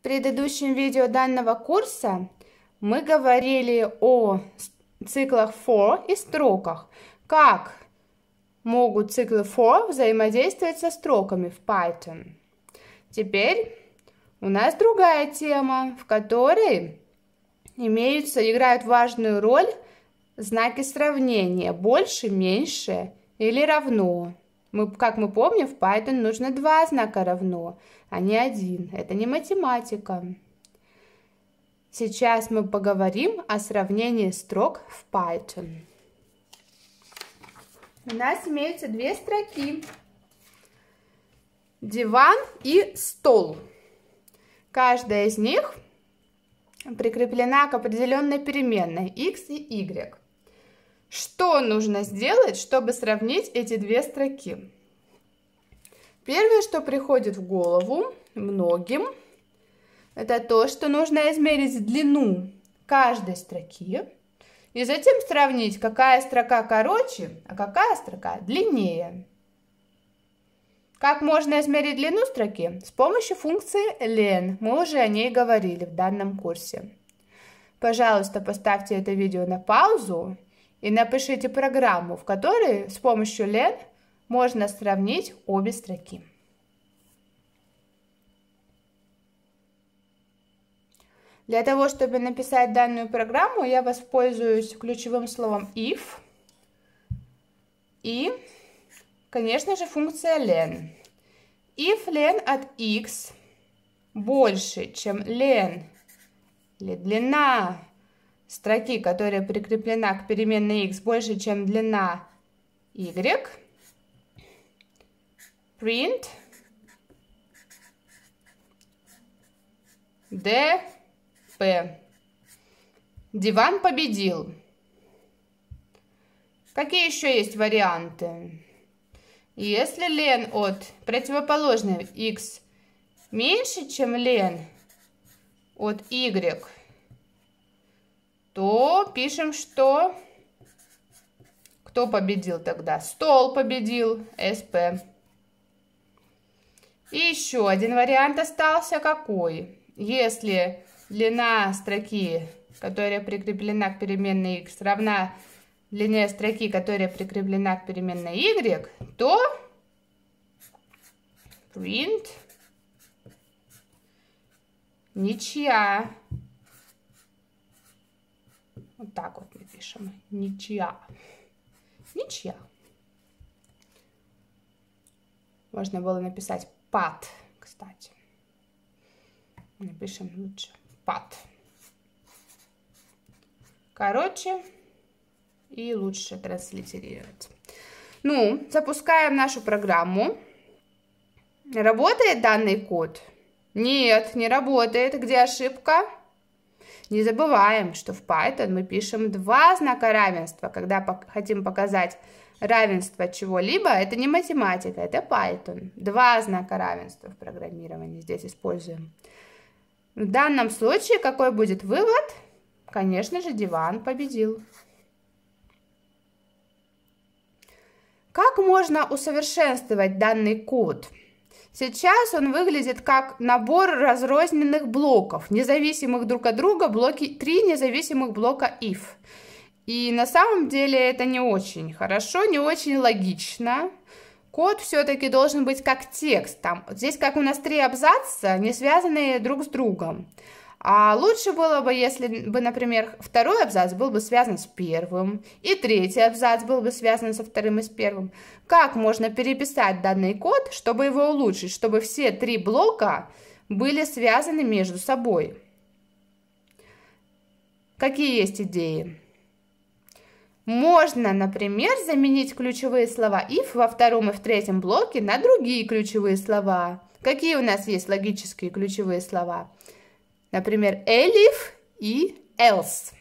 В предыдущем видео данного курса мы говорили о циклах for и строках. Как могут циклы for взаимодействовать со строками в Python. Теперь у нас другая тема, в которой имеются, играют важную роль знаки сравнения больше, меньше или равно. Мы, как мы помним, в Python нужно два знака равно, а не один. Это не математика. Сейчас мы поговорим о сравнении строк в Python. У нас имеются две строки. Диван и стол. Каждая из них прикреплена к определенной переменной x и y. Что нужно сделать, чтобы сравнить эти две строки? Первое, что приходит в голову многим, это то, что нужно измерить длину каждой строки и затем сравнить, какая строка короче, а какая строка длиннее. Как можно измерить длину строки? С помощью функции len. Мы уже о ней говорили в данном курсе. Пожалуйста, поставьте это видео на паузу и напишите программу, в которой с помощью len можно сравнить обе строки. Для того, чтобы написать данную программу, я воспользуюсь ключевым словом if и, конечно же, функция len. If len от x больше, чем len или длина строки, которая прикреплена к переменной x больше, чем длина y, print dp. Диван победил. Какие еще есть варианты? Если лен от противоположной x меньше, чем лен от y, то пишем, что кто победил тогда? Стол победил, СП. И еще один вариант остался какой? Если длина строки, которая прикреплена к переменной x, равна длине строки, которая прикреплена к переменной y, то print ничья. Вот так вот мы пишем. Ничья. Ничья. Можно было написать пад, кстати. Напишем лучше пад. Короче и лучше транслитерировать. Ну, запускаем нашу программу. Работает данный код? Нет, не работает. Где ошибка? Не забываем, что в Python мы пишем два знака равенства, когда хотим показать равенство чего-либо, это не математика, это Python. Два знака равенства в программировании здесь используем. В данном случае какой будет вывод? Конечно же, диван победил. Как можно усовершенствовать данный код? Сейчас он выглядит как набор разрозненных блоков, независимых друг от друга, блоки, три независимых блока if. И на самом деле это не очень хорошо, не очень логично. Код все-таки должен быть как текст. Там, здесь как у нас три абзаца, не связанные друг с другом. А лучше было бы, если бы, например, второй абзац был бы связан с первым, и третий абзац был бы связан со вторым и с первым. Как можно переписать данный код, чтобы его улучшить, чтобы все три блока были связаны между собой? Какие есть идеи? Можно, например, заменить ключевые слова if во втором и в третьем блоке на другие ключевые слова. Какие у нас есть логические ключевые слова? Слова. Например, элиф и else.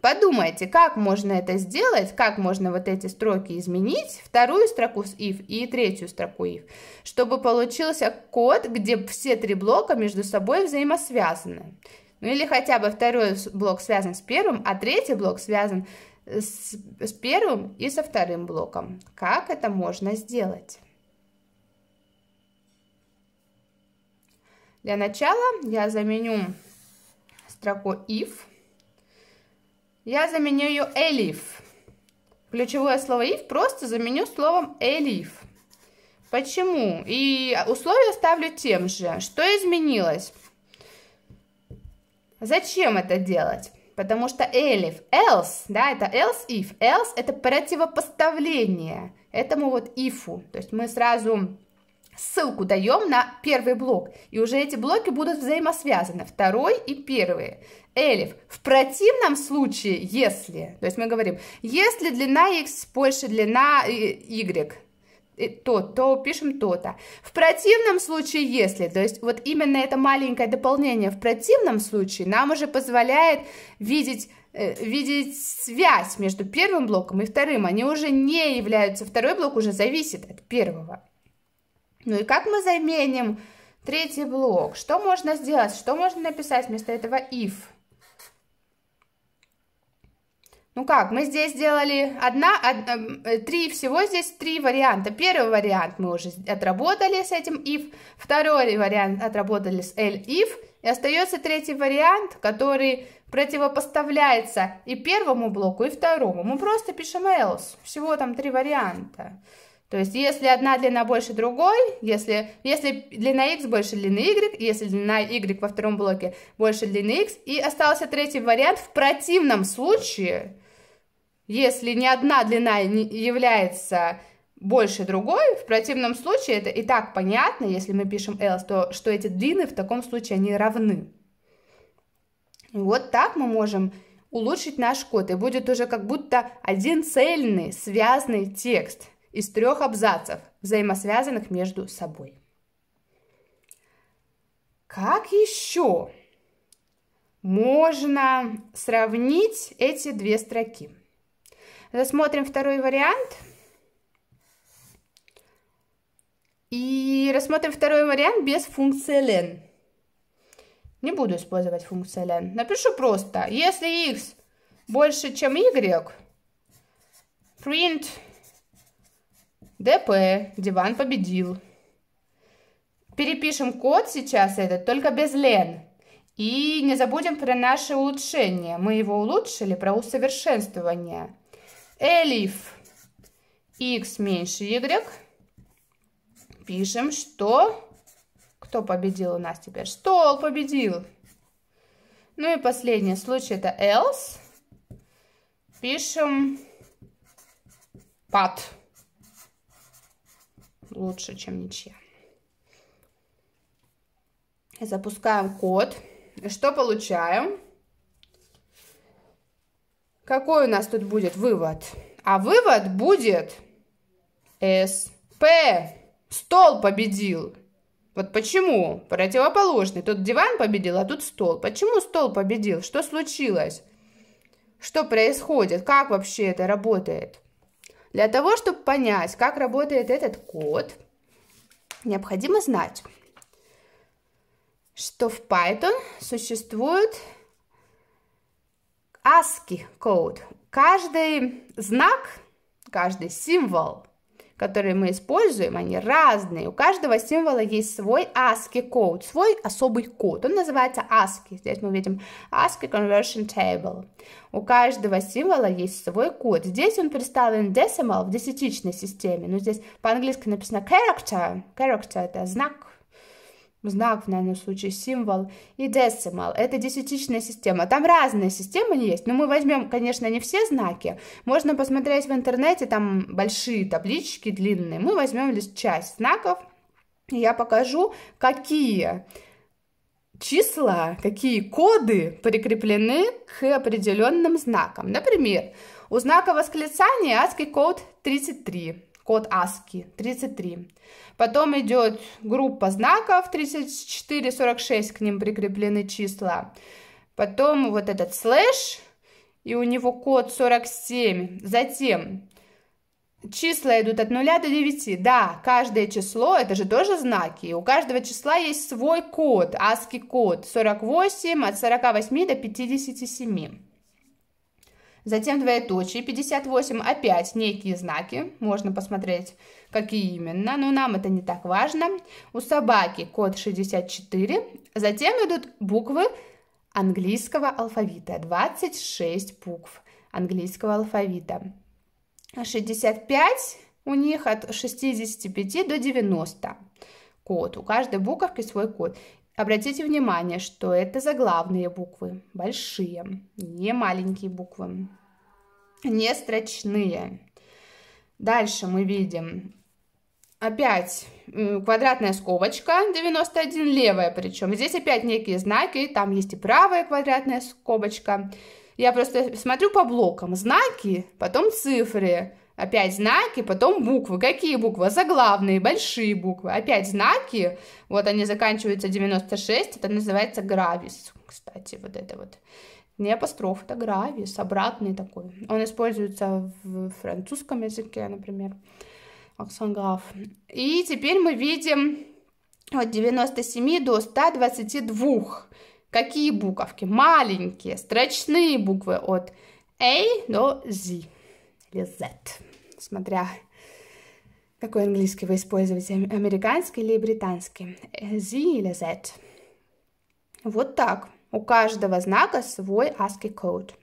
Подумайте, как можно это сделать, как можно вот эти строки изменить, вторую строку с if и третью строку if, чтобы получился код, где все три блока между собой взаимосвязаны. Ну или хотя бы второй блок связан с первым, а третий блок связан с, с первым и со вторым блоком. Как это можно сделать? Для начала я заменю строку if. Я заменю ее elif. Ключевое слово if просто заменю словом elif. Почему? И условия ставлю тем же. Что изменилось? Зачем это делать? Потому что elif else, да, это else if. Else это противопоставление этому вот ифу. То есть мы сразу Ссылку даем на первый блок, и уже эти блоки будут взаимосвязаны, второй и первый Элиф. В противном случае, если, то есть мы говорим, если длина x больше длина y, э, э, то, то пишем то-то. В противном случае, если, то есть вот именно это маленькое дополнение в противном случае нам уже позволяет видеть э, видеть связь между первым блоком и вторым. Они уже не являются, второй блок уже зависит от первого. Ну и как мы заменим третий блок? Что можно сделать? Что можно написать вместо этого if? Ну как, мы здесь сделали одна, од, э, э, три всего, здесь три варианта. Первый вариант мы уже отработали с этим if, второй вариант отработали с l if, и остается третий вариант, который противопоставляется и первому блоку, и второму. Мы просто пишем else, всего там три варианта. То есть, если одна длина больше другой, если, если длина x больше длины y, если длина y во втором блоке больше длины x, и остался третий вариант, в противном случае, если ни одна длина не является больше другой, в противном случае, это и так понятно, если мы пишем else, то что эти длины в таком случае они равны. И вот так мы можем улучшить наш код, и будет уже как будто один цельный, связанный текст – из трех абзацев, взаимосвязанных между собой. Как еще можно сравнить эти две строки? Рассмотрим второй вариант. И рассмотрим второй вариант без функции len. Не буду использовать функцию len. Напишу просто. Если x больше, чем y, print ДП, диван победил. Перепишем код сейчас этот, только без Лен. И не забудем про наше улучшение. Мы его улучшили, про усовершенствование. Элиф x меньше y. Пишем, что... Кто победил у нас теперь? Стол победил. Ну и последний случай это else. Пишем пат лучше, чем ничья. Запускаем код. что получаем? Какой у нас тут будет вывод? А вывод будет СП. Стол победил. Вот почему? Противоположный. Тут диван победил, а тут стол. Почему стол победил? Что случилось? Что происходит? Как вообще это работает? Для того, чтобы понять, как работает этот код, необходимо знать, что в Python существует ASCII код. Каждый знак, каждый символ которые мы используем, они разные. У каждого символа есть свой ASCII код, свой особый код. Он называется ASCII. Здесь мы видим ASCII Conversion Table. У каждого символа есть свой код. Здесь он представлен decimal в десятичной системе. Но здесь по-английски написано character. Character – это знак знак, в данном случае символ, и децимал. Это десятичная система. Там разные системы есть, но мы возьмем, конечно, не все знаки. Можно посмотреть в интернете, там большие таблички длинные. Мы возьмем лишь часть знаков, и я покажу, какие числа, какие коды прикреплены к определенным знакам. Например, у знака восклицания ASCII код 33, код ASCII 33. Потом идет группа знаков 34, 46, к ним прикреплены числа. Потом вот этот слэш, и у него код 47. Затем числа идут от 0 до 9. Да, каждое число, это же тоже знаки. у каждого числа есть свой код, ASCII код 48 от 48 до 57 затем двоеточие 58, опять некие знаки, можно посмотреть, какие именно, но нам это не так важно. У собаки код 64, затем идут буквы английского алфавита, 26 букв английского алфавита. 65 у них от 65 до 90 код. У каждой буковки свой код. Обратите внимание, что это заглавные буквы, большие, не маленькие буквы, не строчные. Дальше мы видим опять э, квадратная скобочка 91, левая причем. Здесь опять некие знаки, там есть и правая квадратная скобочка. Я просто смотрю по блокам. Знаки, потом цифры, Опять знаки, потом буквы. Какие буквы? Заглавные, большие буквы. Опять знаки. Вот они заканчиваются 96. Это называется гравис, кстати, вот это вот. Не апостроф, это гравис, обратный такой. Он используется в французском языке, например. Аксанграф. И теперь мы видим от 97 до 122. Какие буковки? Маленькие, строчные буквы от A до Z или Z смотря какой английский вы используете, американский или британский, э, Z или Z. Вот так. У каждого знака свой ASCII код.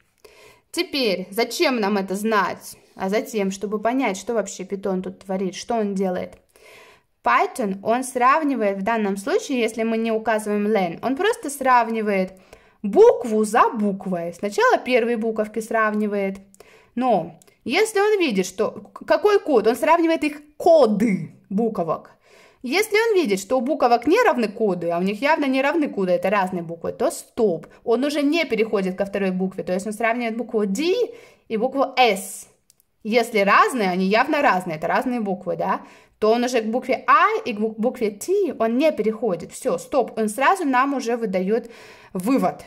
Теперь, зачем нам это знать? А затем, чтобы понять, что вообще Python тут творит, что он делает. Python, он сравнивает в данном случае, если мы не указываем len, он просто сравнивает букву за буквой. Сначала первые буковки сравнивает, но если он видит, что... Какой код? Он сравнивает их коды буквок. Если он видит, что у буквок не равны коды, а у них явно не равны коды, это разные буквы, то стоп. Он уже не переходит ко второй букве. То есть он сравнивает букву D и букву S. Если разные, они явно разные, это разные буквы, да, то он уже к букве I и к букве T он не переходит. Все, стоп, он сразу нам уже выдает вывод.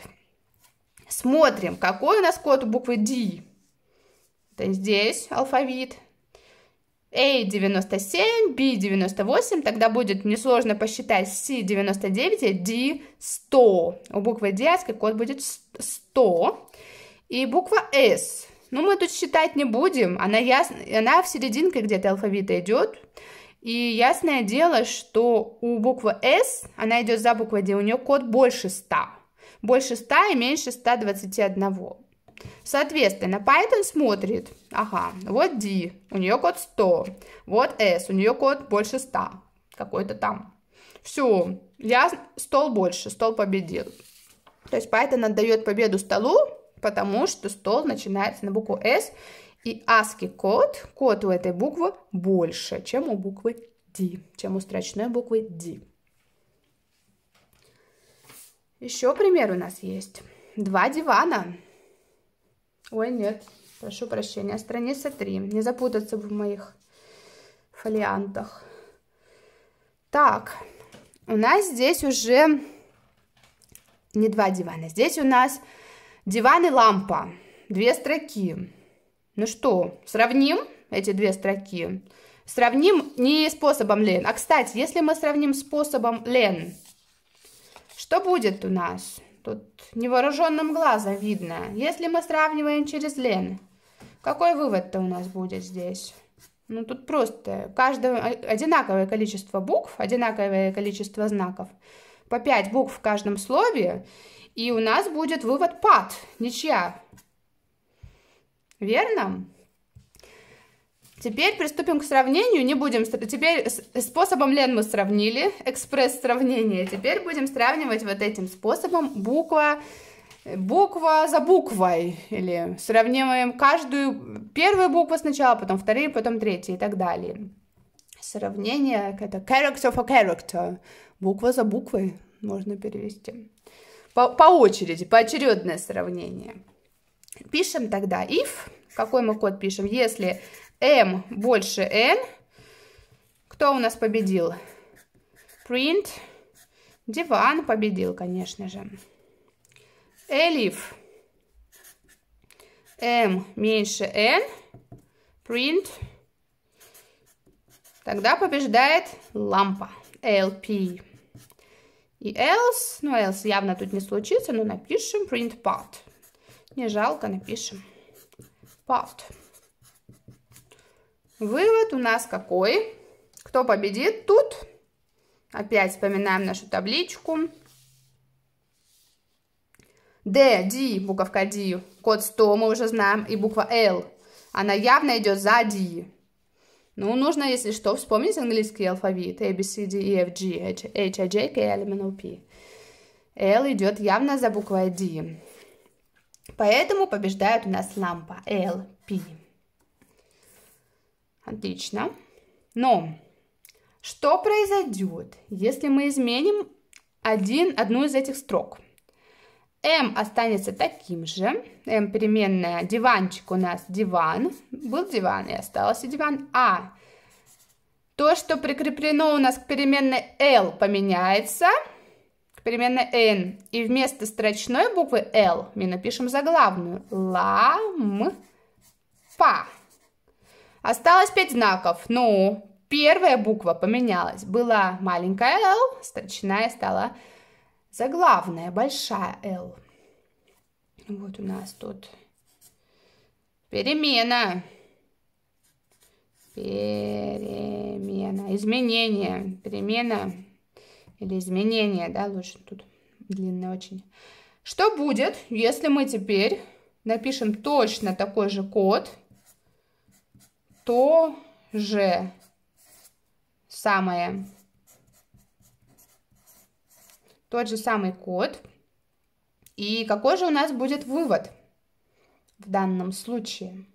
Смотрим, какой у нас код у буквы D здесь алфавит. A97, B98, тогда будет несложно посчитать C99 и D100. У буквы D аский код будет 100. И буква S. Ну, мы тут считать не будем, она, яс... она в серединке где-то алфавита идет. И ясное дело, что у буквы S, она идет за буквой D, у нее код больше 100. Больше 100 и меньше 121. Соответственно, Python смотрит, ага, вот D, у нее код 100, вот S, у нее код больше 100, какой-то там. Все, я стол больше, стол победил. То есть Python отдает победу столу, потому что стол начинается на букву S, и ASCII код, код у этой буквы больше, чем у буквы D, чем у строчной буквы D. Еще пример у нас есть. Два дивана. Ой, нет, прошу прощения. Страница 3. Не запутаться в моих фолиантах. Так, у нас здесь уже не два дивана. Здесь у нас диван и лампа. Две строки. Ну что, сравним эти две строки? Сравним не способом Лен. А, кстати, если мы сравним способом Лен, что будет у нас? Тут невооруженным глазом видно. Если мы сравниваем через Лен, какой вывод-то у нас будет здесь? Ну, тут просто каждое одинаковое количество букв, одинаковое количество знаков. По 5 букв в каждом слове. И у нас будет вывод пад, ничья. Верно? Теперь приступим к сравнению. Не будем... Теперь способом Лен мы сравнили, экспресс-сравнение. Теперь будем сравнивать вот этим способом буква, буква за буквой. Или сравниваем каждую... Первую букву сначала, потом вторую, потом третью и так далее. Сравнение — это character for character. Буква за буквой можно перевести. По, по очереди, поочередное сравнение. Пишем тогда if... Какой мы код пишем? Если m больше n. Кто у нас победил? Print. Диван победил, конечно же. Элиф. m меньше n. Print. Тогда побеждает лампа. LP. И else, ну else явно тут не случится, но напишем print part. Не жалко, напишем part. Вывод у нас какой? Кто победит тут? Опять вспоминаем нашу табличку. D, D, буковка D, код 100 мы уже знаем, и буква L, Она явно идет за D. Ну, нужно, если что, вспомнить английский алфавит. A, B, C, D, E, F, G, H, H I, J, K, L, M, N, O, P. L идет явно за буквой D. Поэтому побеждает у нас лампа L, P. Отлично. Но что произойдет, если мы изменим один, одну из этих строк? М останется таким же. М переменная. Диванчик у нас диван. Был диван и остался диван. А то, что прикреплено у нас к переменной L, поменяется к переменной N. И вместо строчной буквы L мы напишем заглавную. Лампа. Осталось пять знаков. Ну, первая буква поменялась. Была маленькая L, речная стала заглавная, большая L. Вот у нас тут перемена. Перемена, изменение, перемена или изменение, да, лучше тут длинное очень. Что будет, если мы теперь напишем точно такой же код, то же самое. Тот же самый код. И какой же у нас будет вывод в данном случае?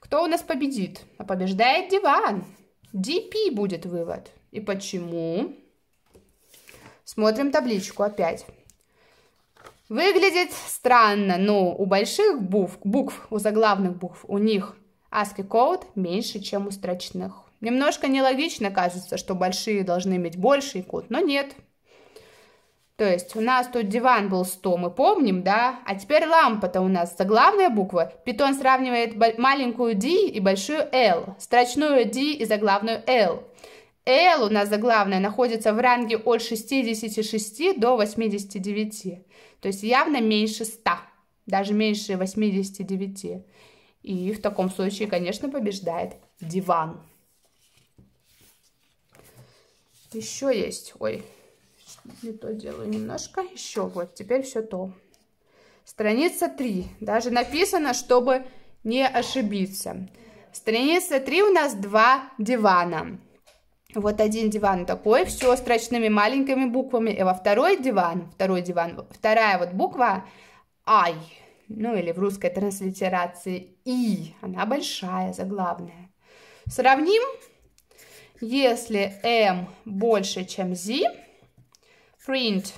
Кто у нас победит? А побеждает диван. DP будет вывод. И почему? Смотрим табличку опять. Выглядит странно, но ну, у больших букв, букв, у заглавных букв, у них ASCII код меньше, чем у строчных. Немножко нелогично кажется, что большие должны иметь больший код, но нет. То есть у нас тут диван был 100, мы помним, да? А теперь лампа-то у нас заглавная буква. Питон сравнивает маленькую D и большую L, строчную D и заглавную L. L у нас заглавная находится в ранге от 66 до 89, то есть явно меньше 100, даже меньше 89. И в таком случае, конечно, побеждает диван. Еще есть, ой, не то делаю немножко, еще вот, теперь все то. Страница 3, даже написано, чтобы не ошибиться. Страница 3 у нас два дивана. Вот один диван такой, все строчными маленькими буквами. И э, во второй диван, второй диван, вторая вот буква «Ай» ну или в русской транслитерации «и», она большая, заглавная. Сравним, если М «эм» больше, чем z, print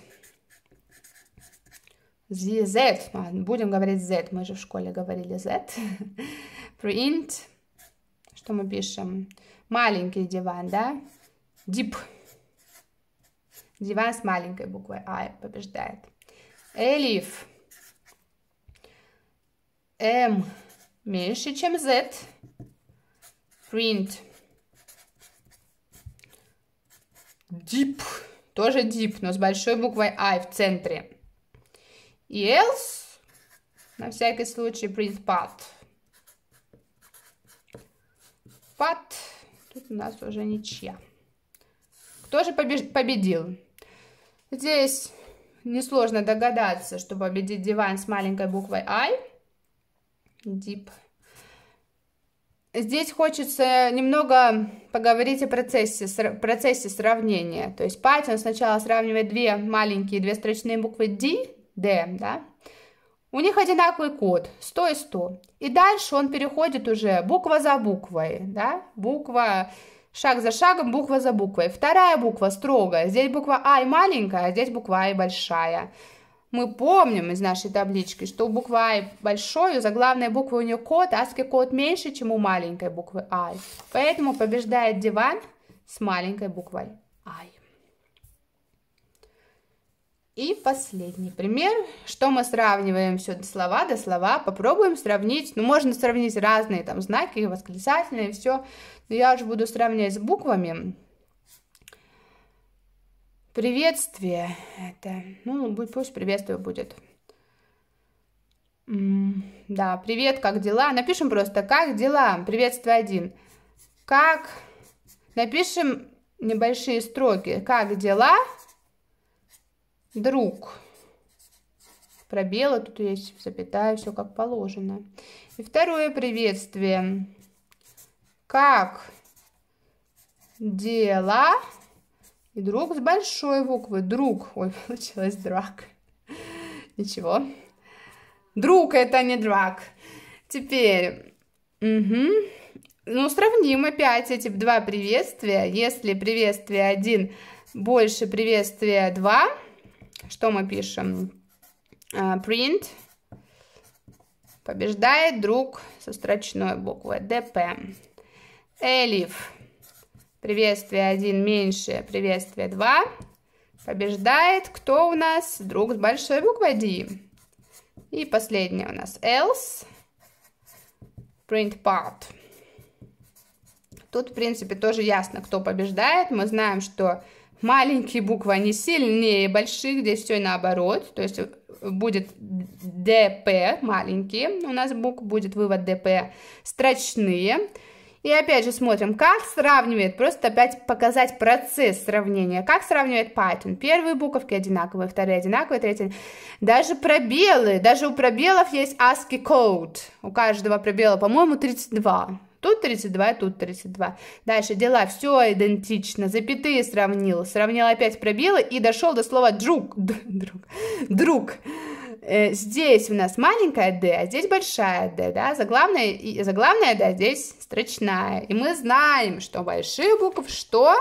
z, z, а, будем говорить z, мы же в школе говорили z, print, что мы пишем, маленький диван, да, deep, диван с маленькой буквой I «а» побеждает. Элиф. M эм меньше, чем Z. Print. Deep. Тоже deep, но с большой буквой I а в центре. И else. На всякий случай print path. Path. Тут у нас уже ничья. Кто же победил? Здесь несложно догадаться, что победит диван с маленькой буквой I. Deep. Здесь хочется немного поговорить о процессе, процессе сравнения. То есть Python сначала сравнивает две маленькие, две строчные буквы D, D, да? У них одинаковый код, 100 и 100. И дальше он переходит уже буква за буквой, да? Буква, шаг за шагом, буква за буквой. Вторая буква строгая. Здесь буква А маленькая, а здесь буква А и большая мы помним из нашей таблички, что у буквы А большой, у заглавной буквы у нее код, аски код меньше, чем у маленькой буквы А. Поэтому побеждает диван с маленькой буквой А. И последний пример, что мы сравниваем все до слова до слова, попробуем сравнить, ну можно сравнить разные там знаки, восклицательные, все, но я уже буду сравнивать с буквами, Приветствие. Это, ну, будет, пусть приветствие будет. Да, привет, как дела? Напишем просто, как дела? Приветствие один. Как? Напишем небольшие строки. Как дела? Друг. Пробелы тут есть, запятая, все как положено. И второе приветствие. Как дела? Дела и друг с большой буквы. Друг. Ой, получилось драк. Ничего. Друг это не драк. Теперь. Угу. Ну, сравним опять эти два приветствия. Если приветствие один больше приветствия два, что мы пишем? А, print побеждает друг со строчной буквы ДП. Элиф Приветствие 1 меньше приветствие 2. Побеждает кто у нас? Друг с большой буквой D. И последнее у нас else. Print part. Тут, в принципе, тоже ясно, кто побеждает. Мы знаем, что маленькие буквы, они сильнее больших, здесь все наоборот. То есть будет dp маленькие у нас букв, будет вывод dp строчные. И опять же смотрим, как сравнивает, просто опять показать процесс сравнения, как сравнивает Python. Первые буковки одинаковые, вторые одинаковые, третьи. Даже пробелы, даже у пробелов есть ASCII code. У каждого пробела, по-моему, 32. Тут 32, тут 32. Дальше дела, все идентично. Запятые сравнил. Сравнил опять пробелы и дошел до слова друг. Друг. Друг. Э, здесь у нас маленькая D, а здесь большая D, да, заглавная, заглавная D, а здесь строчная. И мы знаем, что большие букв что?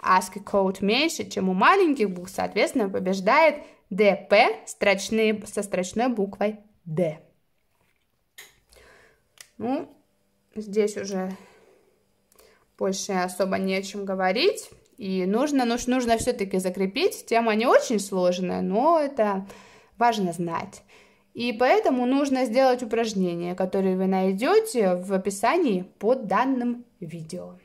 ASCII code меньше, чем у маленьких букв, соответственно, побеждает DP строчные, со строчной буквой D. Ну, здесь уже больше особо не о чем говорить. И нужно, нужно, нужно все-таки закрепить. Тема не очень сложная, но это важно знать. И поэтому нужно сделать упражнение, которое вы найдете в описании под данным видео.